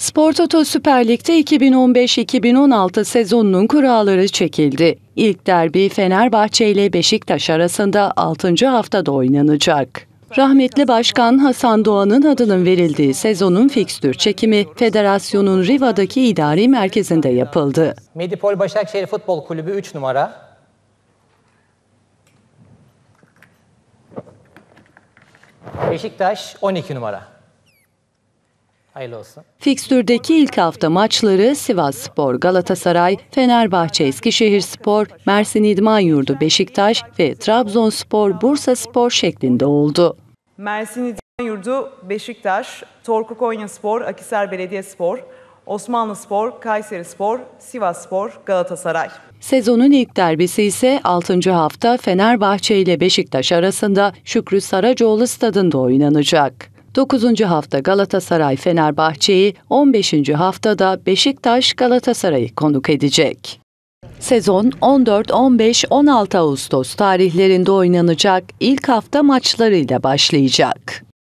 Spor Toto Süper Lig'de 2015-2016 sezonunun kuralları çekildi. İlk derbi Fenerbahçe ile Beşiktaş arasında 6. haftada oynanacak. Rahmetli Başkan Hasan Doğan'ın adının verildiği sezonun fikstür çekimi federasyonun Riva'daki idari merkezinde yapıldı. Medipol Başakşehir Futbol Kulübü 3 numara, Beşiktaş 12 numara. Hayırlı olsun. Fikstürdeki ilk hafta maçları Sivas Spor, Galatasaray, Fenerbahçe, Eskişehir Spor, Mersin İdman Yurdu, Beşiktaş ve Trabzonspor, Bursa Spor şeklinde oldu. Mersin İdman Yurdu, Beşiktaş, Torku Konya Spor, Akisar Belediye Spor, Osmanlı Spor, Kayseri Spor, Sivas Spor, Galatasaray. Sezonun ilk derbisi ise 6. hafta Fenerbahçe ile Beşiktaş arasında Şükrü Saracoğlu stadında oynanacak. 9. hafta Galatasaray Fenerbahçe'yi, 15. haftada Beşiktaş Galatasaray'ı konuk edecek. Sezon 14, 15, 16 Ağustos tarihlerinde oynanacak ilk hafta maçlarıyla başlayacak.